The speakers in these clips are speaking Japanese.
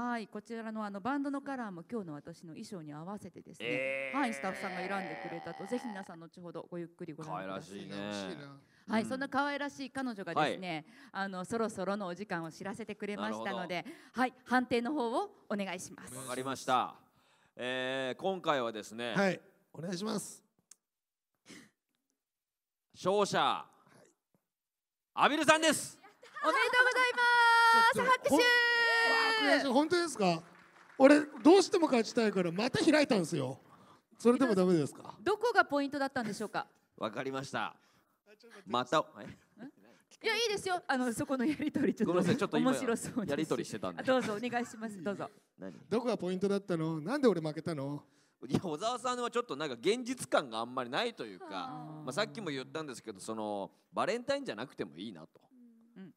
はいこちらのあのバンドのカラーも今日の私の衣装に合わせてですね、えー、はいスタッフさんが選んでくれたとぜひ皆さん後ほどごゆっくりご覧ください。ね、はい、うん、そんな可愛らしい彼女がですね、はい、あのそろそろのお時間を知らせてくれましたので、はい、判定の方をお願いします。わかりました。えー、今回はですね、はい、お願いします。勝者、はい、アビルさんです。おめでとうございます。拍手。い本当ですか俺どうしても勝ちたいからまた開いたんですよそれでもダメですかどこがポイントだったんでしょうかわかりましたまたいやいいですよあのそこのやり取りちょっとちょっと面白そうやり取りしてたんでどうぞお願いしますどうぞどこがポイントだったのなんで俺負けたのいや小沢さんはちょっとなんか現実感があんまりないというかまあ、さっきも言ったんですけどそのバレンタインじゃなくてもいいなと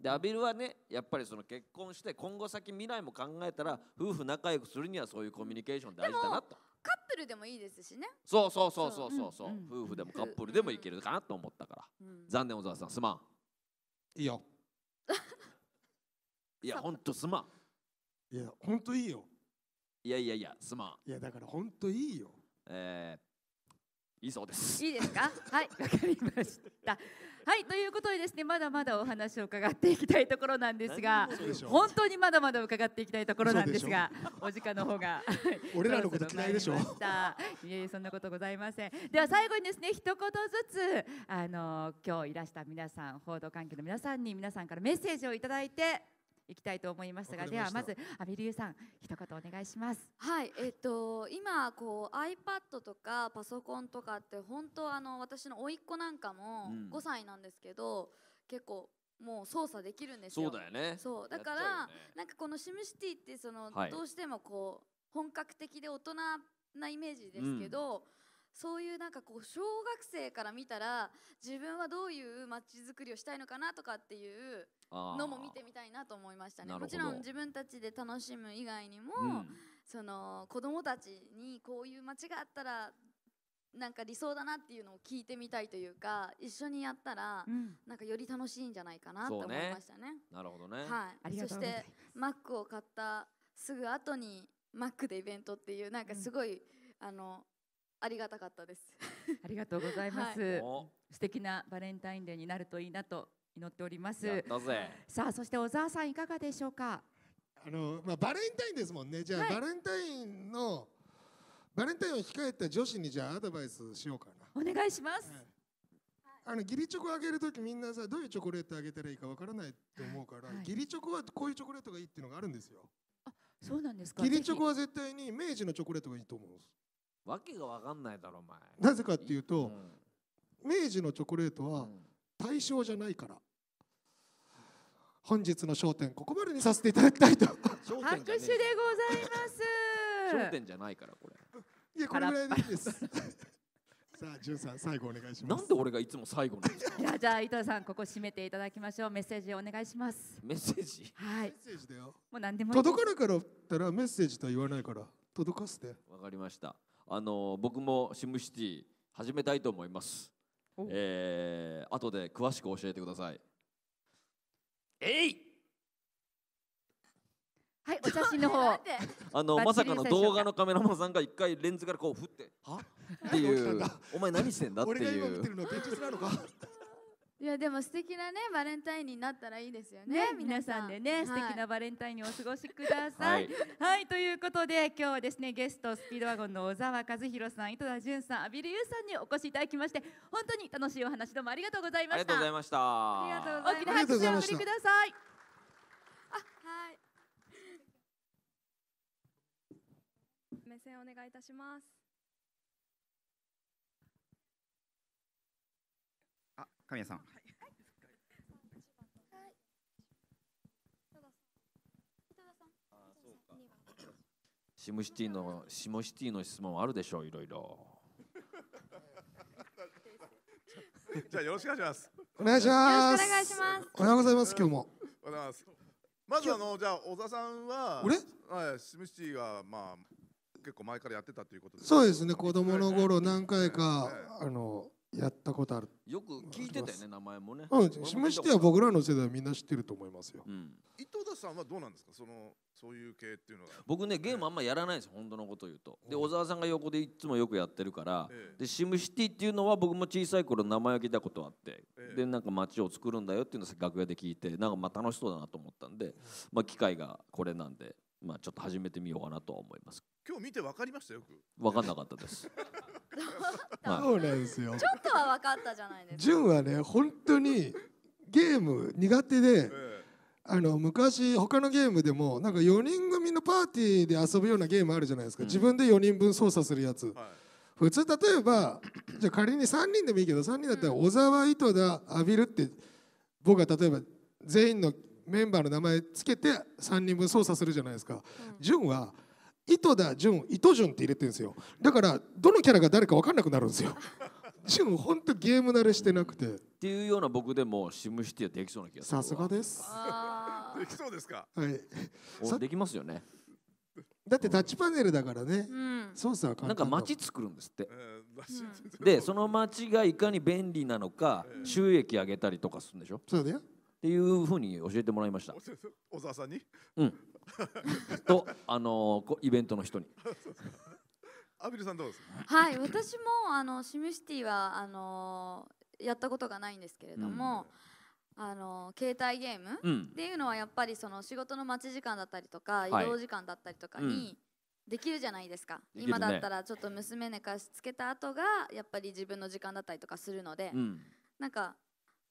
でアビルはねやっぱりその結婚して今後先未来も考えたら夫婦仲良くするにはそういうコミュニケーション大事だなとカップルでもいいですしねそうそうそうそうそうそう、うん夫婦でもカップルでもいけるかなと思ったから、うん、残念小沢さんすまんいいよいやほんとすまんいやほんといいよいやいやいやすまんいやだからほんといいよえー、いいそうです。いいですか。はい、わかりました。はい、ということでですね、まだまだお話を伺っていきたいところなんですが、本当にまだまだ伺っていきたいところなんですが、お時間の方が 俺らのこと嫌いでしょ。いえいえそんなことございません。では最後にですね、一言ずつあの今日いらした皆さん、報道関係の皆さんに皆さんからメッセージをいただいていきたいと思いますがではまず阿部龍さん一言お願いします。はいえっと今こう iPad とかパソコンとかって本当あの私の甥っ子なんかも5歳なんですけど、うん、結構もう操作できるんですよ。そうだよね。そうだから、ね、なんかこのシムシティってその、はい、どうしてもこう本格的で大人なイメージですけど、うそういうなんかこう小学生から見たら自分はどういう街づくりをしたいのかなとかっていうのも見てみたいなと思いましたねもちろん自分たちで楽しむ以外にも、うん、その子供たちにこういう街があったらなんか理想だなっていうのを聞いてみたいというか一緒にやったら、なんかより楽しいんじゃないかなと思いましたね。ねなるほどね、はい、いそしてマックを買ったすぐ後にマックでイベントっていうなんかすごい、うん、あのありがたかったですありがとうございます、はい、素敵なバレンタインデーになるといいなと祈っておりますさあそして小沢さんいかがでしょうかあの、まあ、バレンタインですもんねじゃあ、はい、バレンタインのバレンタインを控えた女子にじゃあアドバイスしようかなお願いします、はい、あの義理チョコあげる時みんなさどういうチョコレートあげたらいいかわからないと思うから、はい、義理チョコはこういうチョコレートがいいっていうのがあるんですよあそうなんですか義理チョコは絶対に明治のチョコレートがいいと思うんですわけが分かんないだろお前なぜかっていうと、うん、明治のチョコレートは対象じゃないから、本日の焦点ここまでにさせていただきたいと拍手でございます焦点じゃないからこれいやこれぐらいでいいです さあ、じゅんさん、最後お願いします。なんで俺がいつも最後なんですか。い や、じゃあ、井戸さん、ここ締めていただきましょう。メッセージお願いします。メッセージ。はい。メッセージだよ。もう何でも届かなかったら、メッセージとは言わないから、届かせて。わかりました。あの僕もシムシティ始めたいと思います。えー、後で詳しく教えてください。えいはい、お写真の方。あの、まさかの動画のカメラマンさんが一回レンズからこう振って、はっていう。お前何してんだっていう。俺が今見てるのは現実なのか。いやでも素敵なねバレンタインになったらいいですよね皆さんでね、はい、素敵なバレンタインにお過ごしください。はい、はい、ということで今日はですねゲストスピードワゴンの小沢和弘さん井戸田潤さん阿比留さんにお越しいただきまして本当に楽しいお話どうもありがとうございました。ありがとうございました。ありがとうございました。大きな拍手をお送りください。あはい。目線お願いいたします。あ神谷さん。シムシティのシムシティの質問あるでしょういろいろ じゃあよろしくお願いしますお願いしますお願いしますおはようございます今日もおはようございますまずあのじゃあ小田さんは俺はいシムシティがまあ結構前からやってたということですそうですね子供の頃何回か、はいはい、あのやったことあるよく聞いてたよね名前もねうんししては僕らの世代はみんな知ってると思いますよ、うん、伊藤田さんはどうなんですかそのそういう系っていうのは僕ねゲームあんまやらないです本当のこと言うとで小沢さんが横でいつもよくやってるから、ええ、でシムシティっていうのは僕も小さい頃名前を聞いたことあって、え、でなんか街を作るんだよっていうのを楽屋で聞いてなんかまあ楽しそうだなと思ったんで、まあ、機会がこれなんで、まあ、ちょっと始めてみようかなとは思います今日見てわかりましたよく分かんなかったです そうなんですよちょっとは分かったじゃないですか潤はね本当にゲーム苦手で、あの昔他のゲームでもなんか4人組のパーティーで遊ぶようなゲームあるじゃないですか、うん、自分で4人分操作するやつ、はい、普通例えばじゃ仮に3人でもいいけど3人だったら小沢糸田浴びるって僕が例えば全員のメンバーの名前つけて3人分操作するじゃないですか、うん、純は糸田潤糸潤って入れてるんですよだからどのキャラが誰か分かんなくなるんですよ潤 ほんとゲーム慣れしてなくてっていうような僕でもシムシティはできそうな気がするさすがです できそうですかはいさできますよねだってタッチパネルだからね、うん、操作は簡単なんか街作るんですって、うん、でその街がいかに便利なのか、収益上げたりとかするんでしょそうだよっていうふうに教えてもらいました小沢さんにうん と、あのー、イベントの人に。アビルさんどうですか。はい、私もあのシムシティはあのー、やったことがないんですけれども。うん、あの携帯ゲームっていうのはやっぱりその仕事の待ち時間だったりとか、はい、移動時間だったりとかにできるじゃないですか、ね、今だったらちょっと娘寝かしつけた後がやっぱり自分の時間だったりとかするので、うん、なんか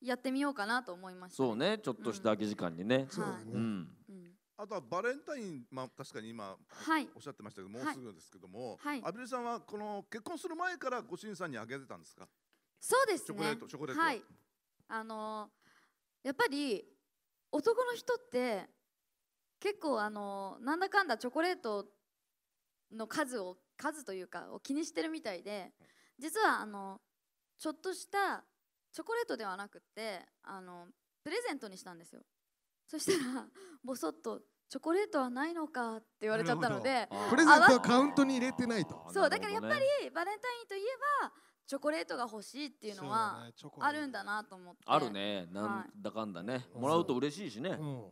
やってみようかなと思いました、そうねちょっとした空き時間にね、うん、そうね、うんあとはバレンタイン、まあ、確かに今、はい、おっしゃってましたけどもうすぐですけども、はい、アビルさんはこの結婚する前からご主人さんにあげてたんですかそうですねチョコレートチョコレート、はい、あのー、やっぱり男の人って結構あのー、なんだかんだチョコレートの数を数というかを気にしてるみたいで実はあのちょっとしたチョコレートではなくてあのプレゼントにしたんですよそしたらぼそっとチョコレートはないのかって言われちゃったのでプレゼントはカウントに入れてないとそうだからやっぱりバレンタインといえばチョコレートが欲しいっていうのはあるんだなと思ってあるねなんだかんだね、はい、もらうと嬉しいしね、うん、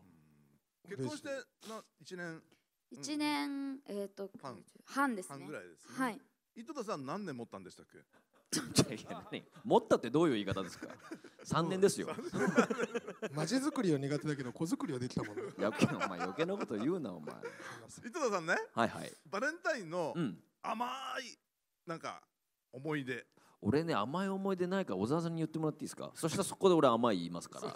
結婚してな1年1年、えっ、ー、と半ですね半ぐらいですねはい井戸田さん何年持ったんでしたっけ持ったってどういう言い方ですか3年ですよ まマづくりは苦手だけど子作りはできたもんねやけお前余計なこと言うなお前井戸田さんねはいはいバレンタインの甘いなんか思い出俺ね甘い思い出ないから小沢さんに言ってもらっていいですかそしたらそこで俺甘い言いますから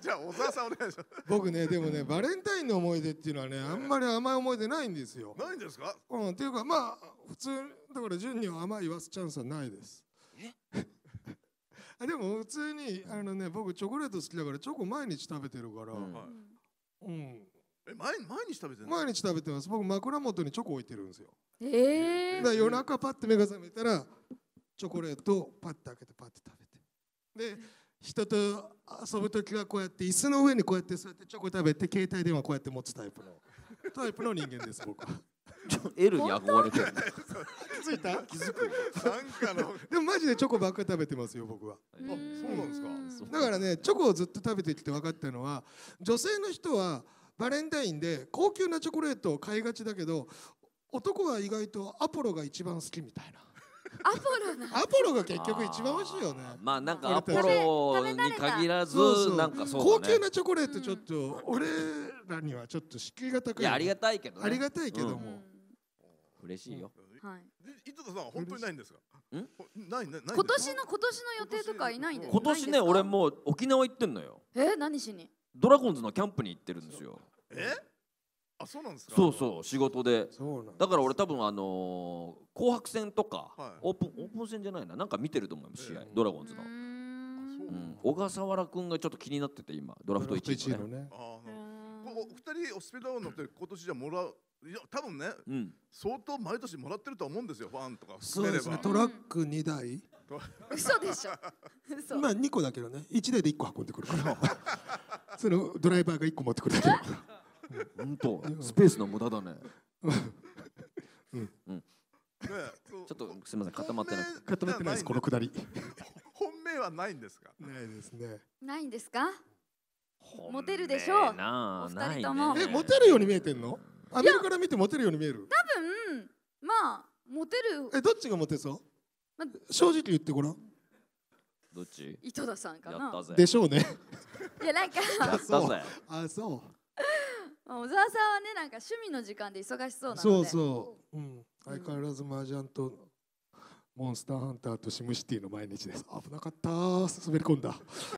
じゃあ小沢さんお願いします僕ねでもねバレンタインの思い出っていうのはねあんまり甘い思い出ないんですよないんですかうんっていうかまあ普通だから順には甘い言わすチャンスはないですえ でも普通にあのね僕チョコレート好きだからチョコ毎日食べてるから、うん、うん、え毎毎日食べてる毎日食べてます僕枕元にチョコ置いてるんですよええー、夜中パッて目が覚めたらチョコレートをパッて開けてパッて食べてで人と遊ぶ時はこうやって椅子の上にこうやってそうやってチョコ食べて携帯電話こうやって持つタイプのタイプの人間です僕は。ちょ L に憧れてる気づいた気づくなんかのでもマジでチョコばっか食べてますよ僕はあそうなんですかだからねチョコをずっと食べてきて分かったのは女性の人はバレンタインで高級なチョコレートを買いがちだけど男は意外とアポロが一番好きみたいなアポロが結局一番美味しいよねまあなんかアポロに限らずなんかそう、ね、高級なチョコレートちょっと俺らにはちょっと敷居が高いいやありがたいけど、ね、ありがたいけども、うん、嬉しいよ、はい、井戸田さん本当にないんですか？ん？ないない今年の今年の予定とかいないんです。か今年ね、俺もう沖縄行ってんのよ。え、何しに？ドラゴンズのキャンプに行ってるんですよ。え？あそうなんですかそうそう仕事でだから俺多分あのー、紅白戦とか、はい、オープンオープン戦じゃないななんか見てると思います、えー、試合ドラゴンズの、うん、小笠原君がちょっと気になってて今ドラフト1位のねお二人オスピードオンのって今年じゃもらういや多分ね、うん、相当毎年もらってると思うんですよファンとかそうですねトラック2台嘘でしょまあ2個だけどね1台で1個運んでくるから そのドライバーが1個持ってくるだけ本当スペースの無駄だね。うんちょっとすみません固まってない固まってないですこのくだり。本命はないんですか。ないですね。ないんですか。モテるでしょう。お二人えモテるように見えてんの？アメリカから見てモテるように見える。多分まあモテる。えどっちがモテそう？正直言ってごらん。どっち？井戸田さんかな。でしょうね。いやなんか。あそう。小沢さんはねなんか趣味の時間で忙しそうなのでそうそう、うん、相変わらず麻雀とモンスターハンターとシムシティの毎日です危なかった滑り込んだ